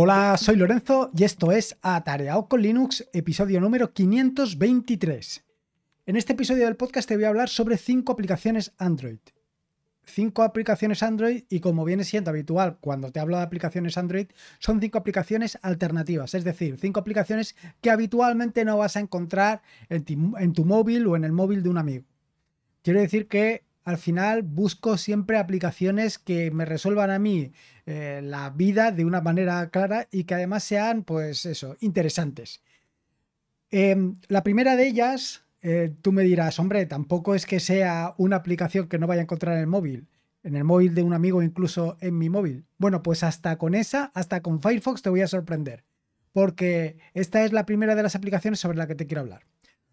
Hola, soy Lorenzo y esto es Atareado con Linux, episodio número 523. En este episodio del podcast te voy a hablar sobre 5 aplicaciones Android. 5 aplicaciones Android y como viene siendo habitual cuando te hablo de aplicaciones Android, son 5 aplicaciones alternativas, es decir, 5 aplicaciones que habitualmente no vas a encontrar en, en tu móvil o en el móvil de un amigo. Quiero decir que al final busco siempre aplicaciones que me resuelvan a mí eh, la vida de una manera clara y que además sean, pues eso, interesantes. Em, la primera de ellas, eh, tú me dirás, hombre, tampoco es que sea una aplicación que no vaya a encontrar en el móvil, en el móvil de un amigo, incluso en mi móvil. Bueno, pues hasta con esa, hasta con Firefox te voy a sorprender, porque esta es la primera de las aplicaciones sobre la que te quiero hablar.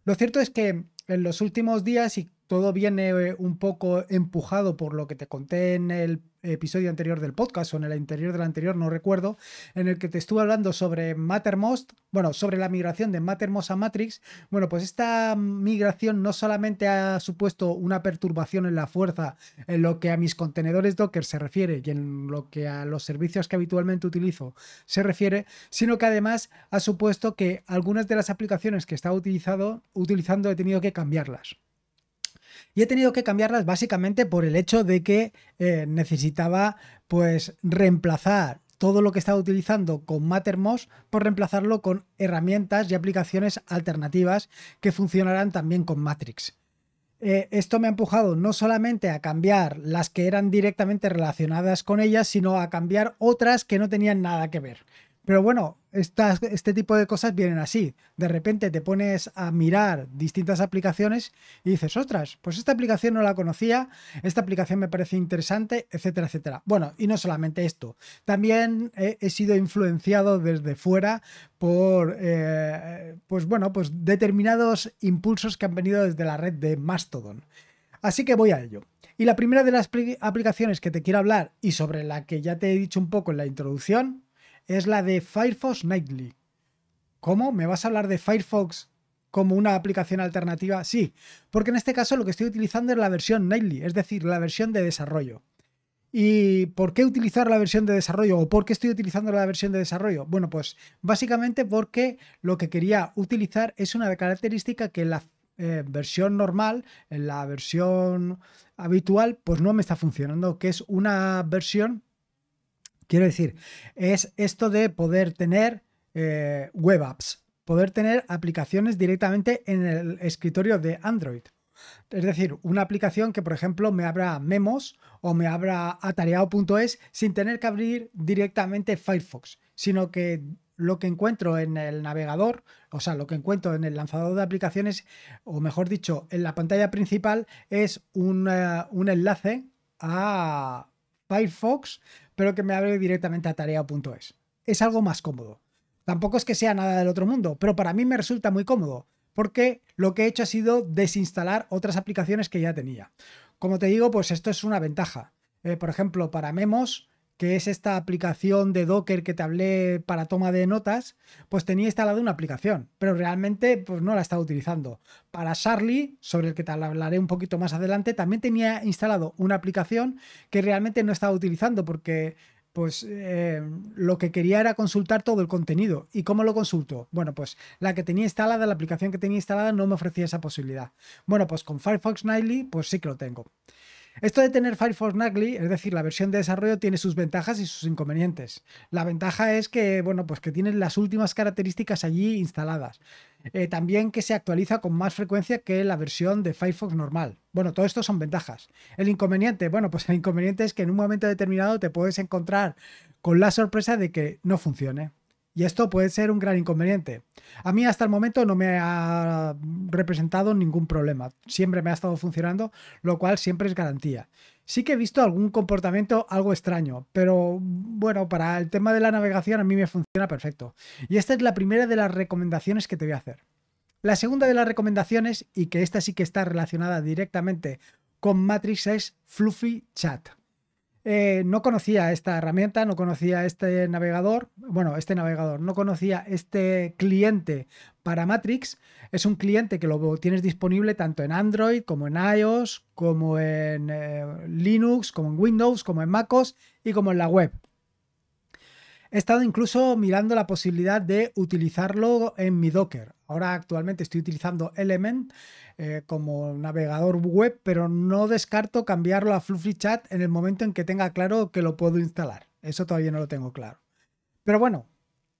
Lo cierto es que en los últimos días y todo viene eh, un poco empujado por lo que te conté en el episodio anterior del podcast o en el anterior del anterior, no recuerdo, en el que te estuve hablando sobre Mattermost, bueno, sobre la migración de Mattermost a Matrix. Bueno, pues esta migración no solamente ha supuesto una perturbación en la fuerza en lo que a mis contenedores Docker se refiere y en lo que a los servicios que habitualmente utilizo se refiere, sino que además ha supuesto que algunas de las aplicaciones que estaba utilizando he tenido que cambiarlas y he tenido que cambiarlas básicamente por el hecho de que eh, necesitaba pues reemplazar todo lo que estaba utilizando con Mattermost por reemplazarlo con herramientas y aplicaciones alternativas que funcionarán también con Matrix. Eh, esto me ha empujado no solamente a cambiar las que eran directamente relacionadas con ellas, sino a cambiar otras que no tenían nada que ver. Pero bueno, este tipo de cosas vienen así. De repente te pones a mirar distintas aplicaciones y dices, ostras, pues esta aplicación no la conocía, esta aplicación me parece interesante, etcétera, etcétera. Bueno, y no solamente esto, también he, sido influenciado desde fuera por, eh, pues bueno, pues determinados impulsos que han venido desde la red de Mastodon. Así que voy a ello. Y la primera de las aplicaciones que te quiero hablar y sobre la que ya te he dicho un poco en la introducción es la de Firefox Nightly. ¿Cómo? ¿Me vas a hablar de Firefox como una aplicación alternativa? Sí, porque en este caso lo que estoy utilizando es la versión Nightly, es decir, la versión de desarrollo. ¿Y por qué utilizar la versión de desarrollo? ¿O por qué estoy utilizando la versión de desarrollo? Bueno, pues básicamente porque lo que quería utilizar es una característica que en la eh, versión normal, en la versión habitual, pues no me está funcionando, que es una versión Quiero decir, es esto de poder tener eh, web apps, poder tener aplicaciones directamente en el escritorio de Android. Es decir, una aplicación que, por ejemplo, me abra Memos o me abra atareado.es sin tener que abrir directamente Firefox, sino que lo que encuentro en el navegador, o sea, lo que encuentro en el lanzador de aplicaciones, o mejor dicho, en la pantalla principal, es un, eh, un enlace a Firefox pero que me abre directamente a tarea.es. Es algo más cómodo. Tampoco es que sea nada del otro mundo, pero para mí me resulta muy cómodo, porque lo que he hecho ha sido desinstalar otras aplicaciones que ya tenía. Como te digo, pues esto es una ventaja. Eh, por ejemplo, para Memos, que es esta aplicación de Docker que te hablé para toma de notas, pues tenía instalada una aplicación, pero realmente pues no la estaba utilizando. Para Charlie, sobre el que te hablaré un poquito más adelante, también tenía instalado una aplicación que realmente no estaba utilizando porque pues eh, lo que quería era consultar todo el contenido. ¿Y cómo lo consulto? Bueno, pues la que tenía instalada, la aplicación que tenía instalada no me ofrecía esa posibilidad. Bueno, pues con Firefox Nightly, pues sí que lo tengo. Esto de tener Firefox Nugly, es decir, la versión de desarrollo, tiene sus ventajas y sus inconvenientes. La ventaja es que, bueno, pues que tienes las últimas características allí instaladas. Eh, también que se actualiza con más frecuencia que la versión de Firefox normal. Bueno, todo esto son ventajas. El inconveniente, bueno, pues el inconveniente es que en un momento determinado te puedes encontrar con la sorpresa de que no funcione. Y esto puede ser un gran inconveniente. A mí hasta el momento no me ha representado ningún problema. Siempre me ha estado funcionando, lo cual siempre es garantía. Sí que he visto algún comportamiento algo extraño, pero bueno, para el tema de la navegación a mí me funciona perfecto. Y esta es la primera de las recomendaciones que te voy a hacer. La segunda de las recomendaciones, y que esta sí que está relacionada directamente con Matrix, es Fluffy Chat. Eh, no conocía esta herramienta, no conocía este navegador, bueno, este navegador, no conocía este cliente para Matrix. Es un cliente que lo tienes disponible tanto en Android como en iOS, como en eh, Linux, como en Windows, como en MacOS y como en la web. He estado incluso mirando la posibilidad de utilizarlo en mi Docker. Ahora actualmente estoy utilizando Element eh, como navegador web, pero no descarto cambiarlo a Fluffy Chat en el momento en que tenga claro que lo puedo instalar. Eso todavía no lo tengo claro. Pero bueno,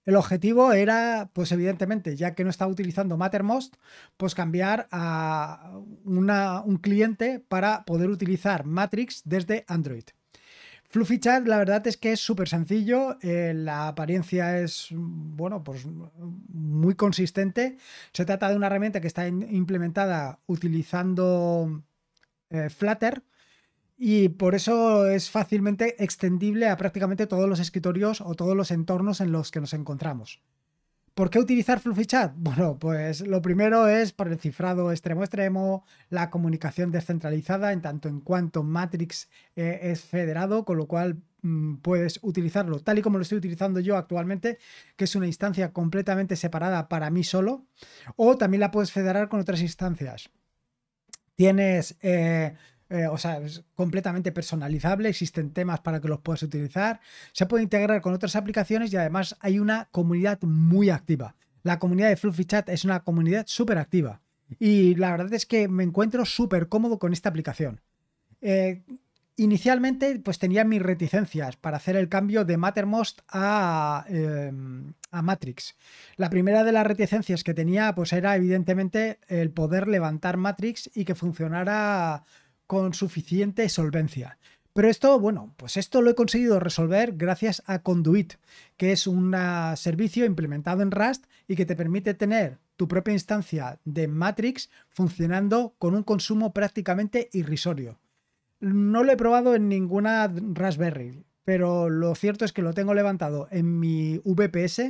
el objetivo era, pues evidentemente, ya que no estaba utilizando Mattermost, pues cambiar a un cliente para poder utilizar Matrix desde Android. Fluffy la verdad es que es súper sencillo, eh, la apariencia es, bueno, pues muy consistente. Se trata de una herramienta que está implementada utilizando eh, Flutter y por eso es fácilmente extendible a prácticamente todos los escritorios o todos los entornos en los que nos encontramos. ¿Por qué utilizar Fluffy Bueno, pues lo primero es para el cifrado extremo-extremo, la comunicación descentralizada, en tanto en cuanto Matrix eh, es federado, con lo cual mm, puedes utilizarlo tal y como lo estoy utilizando yo actualmente, que es una instancia completamente separada para mí solo, o también la puedes federar con otras instancias. Tienes... Eh, eh, o sea, es completamente personalizable, existen temas para que los puedas utilizar, se puede integrar con otras aplicaciones y además hay una comunidad muy activa. La comunidad de Fluffy es una comunidad súper activa y la verdad es que me encuentro súper cómodo con esta aplicación. Eh, inicialmente pues tenía mis reticencias para hacer el cambio de Mattermost a, em, a, Matrix. La primera de las reticencias que tenía pues era evidentemente el poder levantar Matrix y que funcionara con suficiente solvencia. Pero esto, bueno, pues esto lo he conseguido resolver gracias a Conduit, que es un servicio implementado en Rust y que te permite tener tu propia instancia de Matrix funcionando con un consumo prácticamente irrisorio. No lo he probado en ninguna Raspberry, pero lo cierto es que lo tengo levantado en mi VPS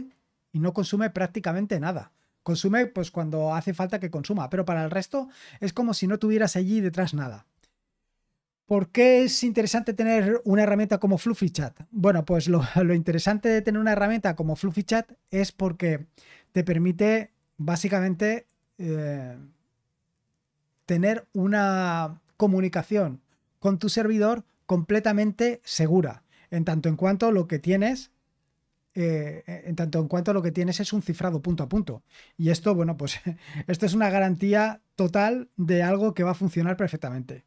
y no consume prácticamente nada. Consume pues cuando hace falta que consuma, pero para el resto es como si no tuvieras allí detrás nada. ¿Por qué es interesante tener una herramienta como Fluffy Chat? Bueno, pues lo, interesante de tener una herramienta como Fluffy Chat es porque te permite básicamente eh, tener una comunicación con tu servidor completamente segura, en tanto en cuanto lo que tienes eh, en tanto en cuanto lo que tienes es un cifrado punto a punto. Y esto, bueno, pues esto es una garantía total de algo que va a funcionar perfectamente.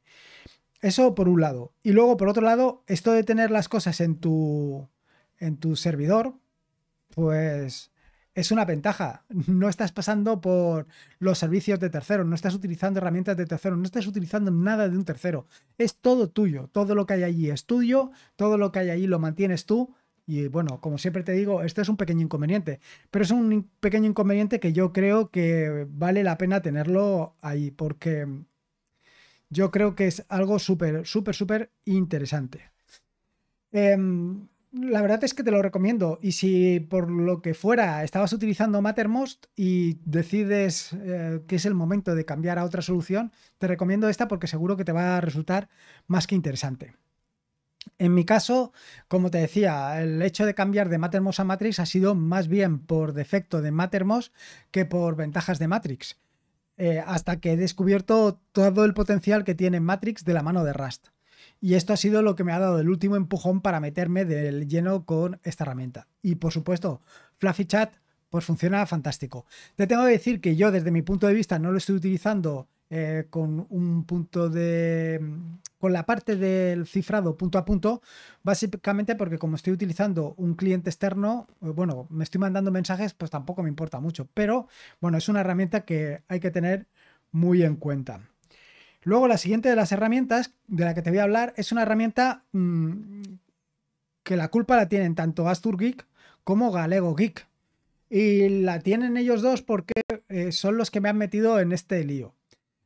Eso por un lado. Y luego, por otro lado, esto de tener las cosas en tu, en tu servidor, pues es una ventaja. No estás pasando por los servicios de terceros, no estás utilizando herramientas de terceros, no estás utilizando nada de un tercero. Es todo tuyo. Todo lo que hay allí es tuyo, todo lo que hay allí lo mantienes tú. Y bueno, como siempre te digo, esto es un pequeño inconveniente, pero es un pequeño inconveniente que yo creo que vale la pena tenerlo ahí, porque yo creo que es algo súper, súper, súper interesante. Em, la verdad es que te lo recomiendo. Y si por lo que fuera estabas utilizando Mattermost y decides eh, que es el momento de cambiar a otra solución, te recomiendo esta porque seguro que te va a resultar más que interesante. En mi caso, como te decía, el hecho de cambiar de Mattermost a Matrix ha sido más bien por defecto de Mattermost que por ventajas de Matrix. Eh, hasta que he descubierto todo el potencial que tiene Matrix de la mano de Rust. Y esto ha sido lo que me ha dado el último empujón para meterme del lleno con esta herramienta. Y por supuesto, FluffyChat Chat, pues funciona fantástico. Te tengo que decir que yo desde mi punto de vista no lo estoy utilizando eh, con un punto de con la parte del cifrado punto a punto, básicamente porque como estoy utilizando un cliente externo, eh, bueno, me estoy mandando mensajes, pues tampoco me importa mucho. Pero bueno, es una herramienta que hay que tener muy en cuenta. Luego, la siguiente de las herramientas de la que te voy a hablar es una herramienta mm, que la culpa la tienen tanto Astur Geek como Galego Geek. Y la tienen ellos dos porque eh, son los que me han metido en este lío.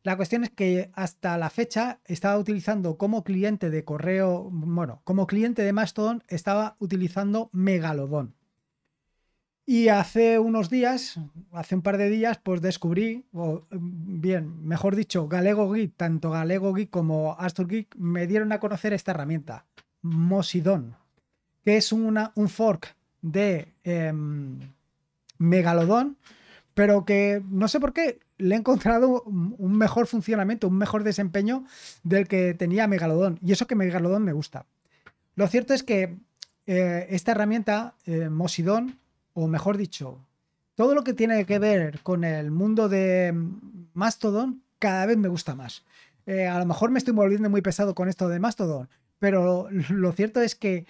La cuestión es que hasta la fecha estaba utilizando como cliente de correo, bueno, como cliente de Mastodon estaba utilizando Megalodon. Y hace unos días, hace un par de días, pues descubrí, o mm, bien, mejor dicho, Galego Geek, tanto Galego Geek como Astro Geek me dieron a conocer esta herramienta, Mosidon, que es una, un fork de em, Megalodon pero que no sé por qué le he encontrado un mejor funcionamiento, un mejor desempeño del que tenía Megalodon. Y eso que Megalodon me gusta. Lo cierto es que eh, esta herramienta, eh, Mosidon, o mejor dicho, todo lo que tiene que ver con el mundo de Mastodon, cada vez me gusta más. Eh, a lo mejor me estoy volviendo muy pesado con esto de Mastodon, pero lo cierto es que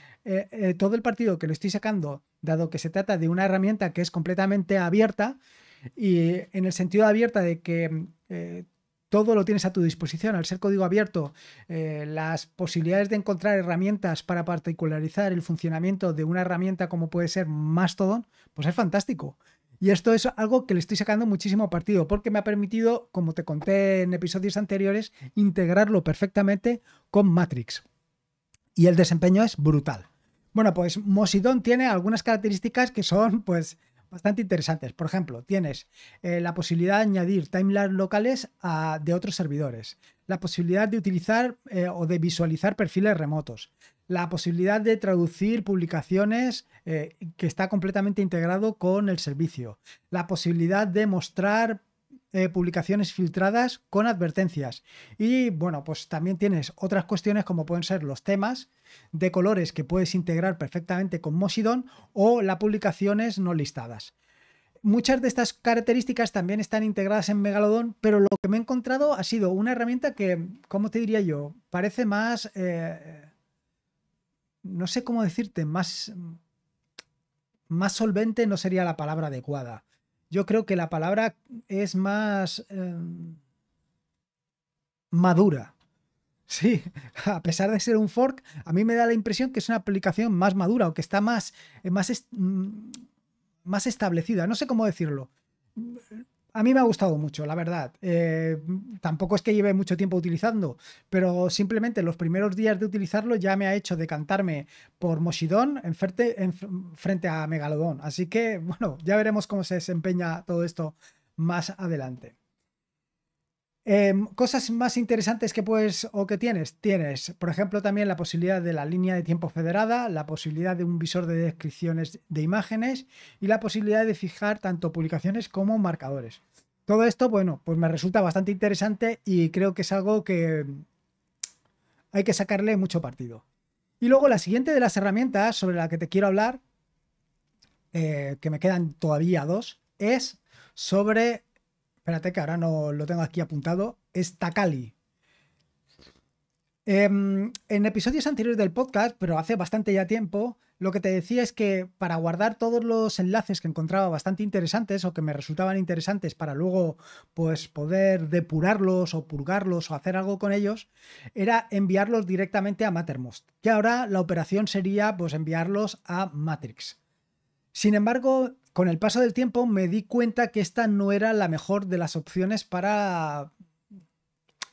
todo el partido que lo estoy sacando, dado que se trata de una herramienta que es completamente abierta, y eh, en el sentido abierta de que eh, todo lo tienes a tu disposición. Al ser código abierto, eh, las posibilidades de encontrar herramientas para particularizar el funcionamiento de una herramienta como puede ser Mastodon, pues es fantástico. Y esto es algo que le estoy sacando muchísimo partido, porque me ha permitido, como te conté en episodios anteriores, integrarlo perfectamente con Matrix. Y el desempeño es brutal. Bueno, pues Mosidon tiene algunas características que son, pues, bastante interesantes. Por ejemplo, tienes eh, la posibilidad de añadir timelines locales de otros servidores, la posibilidad de utilizar eh, o de visualizar perfiles remotos, la posibilidad de traducir publicaciones eh, que está completamente integrado con el servicio, la posibilidad de mostrar eh, publicaciones filtradas con advertencias. Y bueno, pues también tienes otras cuestiones como pueden ser los temas de colores que puedes integrar perfectamente con Mosidon o las publicaciones no listadas. Muchas de estas características también están integradas en Megalodon, pero lo que me he encontrado ha sido una herramienta que, ¿cómo te diría yo? Parece más... Eh, no sé cómo decirte, más, más solvente no sería la palabra adecuada yo creo que la palabra es más em, madura. Sí, a pesar de ser un fork, a mí me da la impresión que es una aplicación más madura o que está más, eh, más, mm, más establecida. No sé cómo decirlo a mí me ha gustado mucho, la verdad. Eh, tampoco es que lleve mucho tiempo utilizando, pero simplemente los primeros días de utilizarlo ya me ha hecho decantarme por Moshidon en en frente a Megalodon. Así que, bueno, ya veremos cómo se desempeña todo esto más adelante. Em, cosas más interesantes que puedes o que tienes. Tienes, por ejemplo, también la posibilidad de la línea de tiempo federada, la posibilidad de un visor de descripciones de imágenes y la posibilidad de fijar tanto publicaciones como marcadores. Todo esto, bueno, pues me resulta bastante interesante y creo que es algo que hay que sacarle mucho partido. Y luego la siguiente de las herramientas sobre la que te quiero hablar, eh, que me quedan todavía dos, es sobre Espérate que ahora no lo tengo aquí apuntado. Es Takali. Em, en episodios anteriores del podcast, pero hace bastante ya tiempo, lo que te decía es que para guardar todos los enlaces que encontraba bastante interesantes o que me resultaban interesantes para luego pues poder depurarlos o purgarlos o hacer algo con ellos, era enviarlos directamente a Mattermost. Y ahora la operación sería pues enviarlos a Matrix. Sin embargo, con el paso del tiempo me di cuenta que esta no era la mejor de las opciones para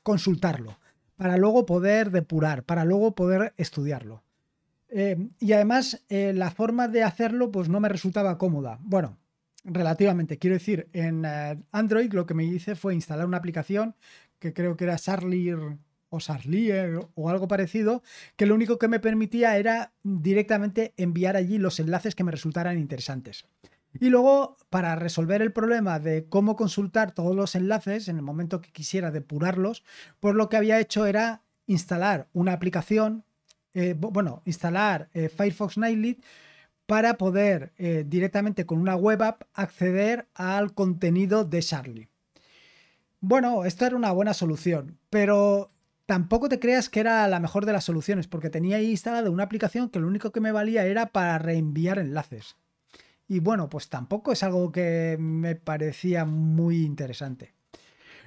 consultarlo, para luego poder depurar, para luego poder estudiarlo. Eh, y además eh, la forma de hacerlo pues no me resultaba cómoda. Bueno, relativamente, quiero decir, en eh, Android lo que me hice fue instalar una aplicación que creo que era Charlier o Charlie eh, o algo parecido, que lo único que me permitía era directamente enviar allí los enlaces que me resultaran interesantes. Y luego, para resolver el problema de cómo consultar todos los enlaces en el momento que quisiera depurarlos, pues lo que había hecho era instalar una aplicación, eh, bueno, instalar eh, Firefox Nightly para poder directamente con una web app acceder al contenido de Charlie. Bueno, esta era una buena solución, pero tampoco te creas que era la mejor de las soluciones, porque tenía ahí instalada una aplicación que lo único que me valía era para reenviar enlaces. Y bueno, pues tampoco es algo que me parecía muy interesante.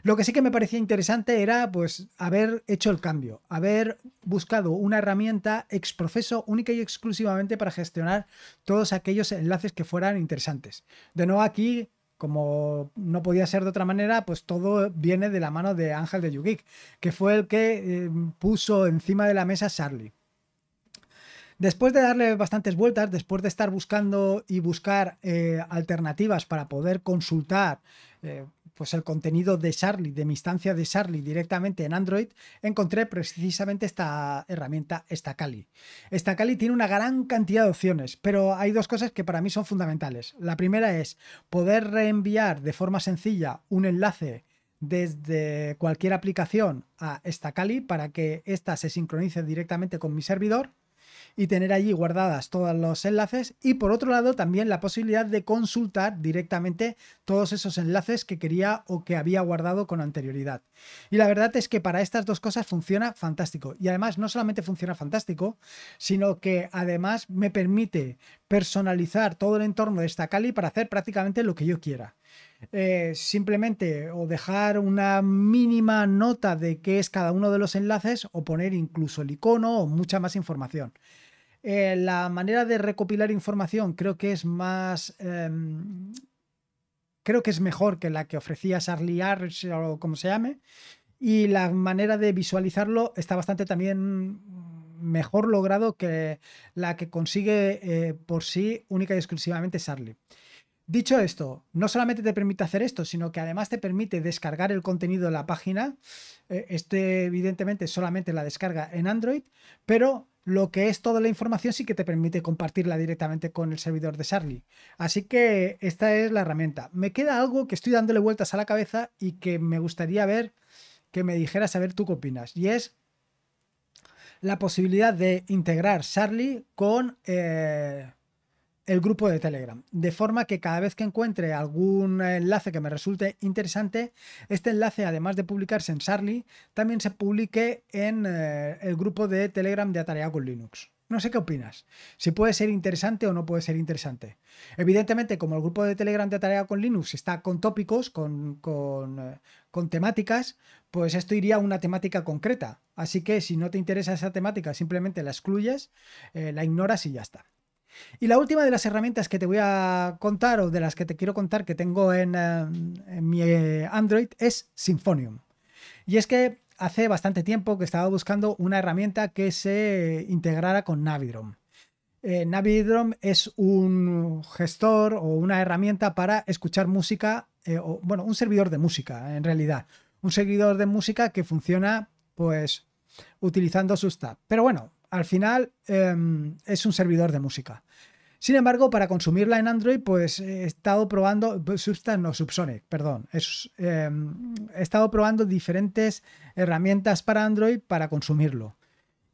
Lo que sí que me parecía interesante era pues haber hecho el cambio, haber buscado una herramienta exprofeso única y exclusivamente para gestionar todos aquellos enlaces que fueran interesantes. De nuevo aquí como no podía ser de otra manera, pues todo viene de la mano de Ángel de Yugik, que fue el que em, puso encima de la mesa Charlie. Después de darle bastantes vueltas, después de estar buscando y buscar eh, alternativas para poder consultar eh, pues el contenido de Charlie, de mi instancia de Charlie directamente en Android, encontré precisamente esta herramienta, esta Stacali Esta tiene una gran cantidad de opciones, pero hay dos cosas que para mí son fundamentales. La primera es poder reenviar de forma sencilla un enlace desde cualquier aplicación a esta para que ésta se sincronice directamente con mi servidor y tener allí guardadas todos los enlaces y por otro lado también la posibilidad de consultar directamente todos esos enlaces que quería o que había guardado con anterioridad. Y la verdad es que para estas dos cosas funciona fantástico y además no solamente funciona fantástico, sino que además me permite personalizar todo el entorno de esta Kali para hacer prácticamente lo que yo quiera. Eh, simplemente o dejar una mínima nota de qué es cada uno de los enlaces o poner incluso el icono o mucha más información. Eh, la manera de recopilar información creo que es más... Em, creo que es mejor que la que ofrecía Charlie Arch o como se llame. Y la manera de visualizarlo está bastante también mejor logrado que la que consigue eh, por sí única y exclusivamente Charlie. Dicho esto, no solamente te permite hacer esto, sino que además te permite descargar el contenido de la página. Eh, este, evidentemente, solamente la descarga en Android, pero lo que es toda la información sí que te permite compartirla directamente con el servidor de Charlie. Así que esta es la herramienta. Me queda algo que estoy dándole vueltas a la cabeza y que me gustaría ver que me dijeras a ver tú qué opinas. Y es la posibilidad de integrar Charlie con eh, el grupo de Telegram, de forma que cada vez que encuentre algún enlace que me resulte interesante, este enlace, además de publicarse en Sarli, también se publique en eh, el grupo de Telegram de Atareado con Linux. No sé qué opinas, si puede ser interesante o no puede ser interesante. Evidentemente, como el grupo de Telegram de Tarea con Linux está con tópicos, con, eh, con, temáticas, pues esto iría a una temática concreta. Así que si no te interesa esa temática, simplemente la excluyes, eh, la ignoras y ya está. Y la última de las herramientas que te voy a contar o de las que te quiero contar que tengo en, eh, mi eh, Android es Symfonium. Y es que hace bastante tiempo que estaba buscando una herramienta que se integrara con Navidrom. Eh, Navidrom es un gestor o una herramienta para escuchar música, eh, o, bueno, un servidor de música en realidad. Un servidor de música que funciona pues utilizando sus tabs. Pero bueno, al final em, es un servidor de música. Sin embargo, para consumirla en Android, pues eh, he estado probando, pues, Substance, no, Subsonic, perdón. Em, he estado probando diferentes herramientas para Android para consumirlo.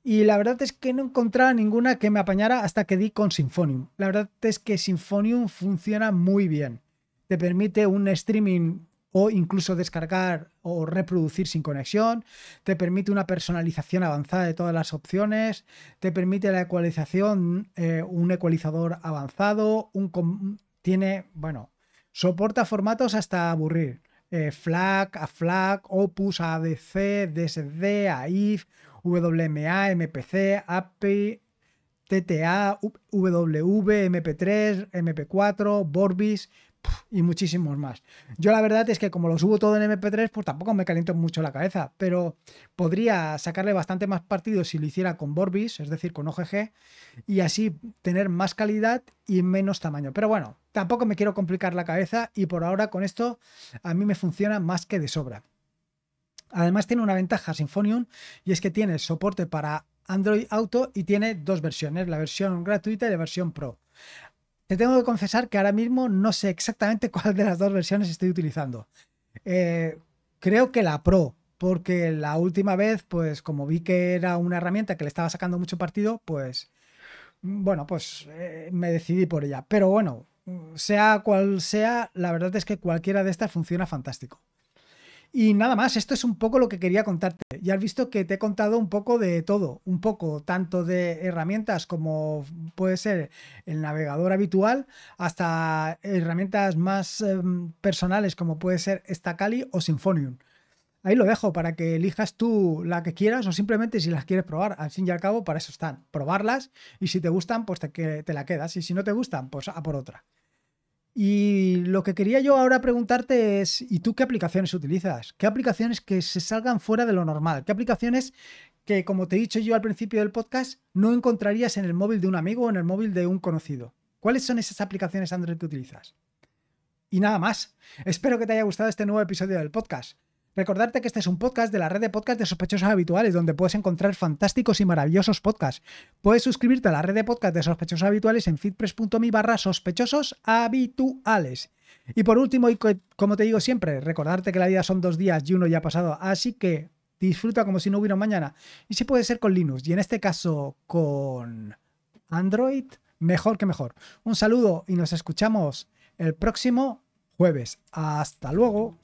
Y la verdad es que no encontraba ninguna que me apañara hasta que di con Symfonium. La verdad es que Symfonium funciona muy bien. Te permite un streaming o incluso descargar o reproducir sin conexión, te permite una personalización avanzada de todas las opciones, te permite la ecualización, eh, un ecualizador avanzado, un tiene, bueno, soporta formatos hasta aburrir. Eh, FLAC, AFLAC, Opus, ADC, DSD, AIF, WMA, MPC, API, TTA, WV, MP3, MP4, Borbis, y muchísimos más. Yo la verdad es que como lo subo todo en MP3, pues tampoco me caliento mucho la cabeza, pero podría sacarle bastante más partido si lo hiciera con Borbis, es decir, con OGG, y así tener más calidad y menos tamaño. Pero bueno, tampoco me quiero complicar la cabeza y por ahora con esto a mí me funciona más que de sobra. Además tiene una ventaja Sinfonium y es que tiene soporte para Android Auto y tiene dos versiones, la versión gratuita y la versión Pro. Te tengo que confesar que ahora mismo no sé exactamente cuál de las dos versiones estoy utilizando. Eh, creo que la Pro, porque la última vez, pues como vi que era una herramienta que le estaba sacando mucho partido, pues bueno, pues eh, me decidí por ella. Pero bueno, sea cual sea, la verdad es que cualquiera de estas funciona fantástico. Y nada más, esto es un poco lo que quería contarte. Ya has visto que te he contado un poco de todo, un poco, tanto de herramientas como puede ser el navegador habitual, hasta herramientas más em, personales como puede ser Stacali o Symfonium. Ahí lo dejo para que elijas tú la que quieras o simplemente si las quieres probar. Al fin y al cabo, para eso están, probarlas y si te gustan, pues te la quedas y si no te gustan, pues a por otra. Y lo que quería yo ahora preguntarte es, ¿y tú qué aplicaciones utilizas? ¿Qué aplicaciones que se salgan fuera de lo normal? ¿Qué aplicaciones que, como te he dicho yo al principio del podcast, no encontrarías en el móvil de un amigo o en el móvil de un conocido? ¿Cuáles son esas aplicaciones Android que utilizas? Y nada más. Espero que te haya gustado este nuevo episodio del podcast. Recordarte que este es un podcast de la red de podcasts de sospechosos habituales, donde puedes encontrar fantásticos y maravillosos podcasts. Puedes suscribirte a la red de podcasts de sospechosos habituales en feedpress.me barra sospechosos habituales. Y por último, y como te digo siempre, recordarte que la vida son dos días y uno ya ha pasado, así que disfruta como si no hubiera mañana. Y si puede ser con Linux, y en este caso con Android, mejor que mejor. Un saludo y nos escuchamos el próximo jueves. Hasta luego.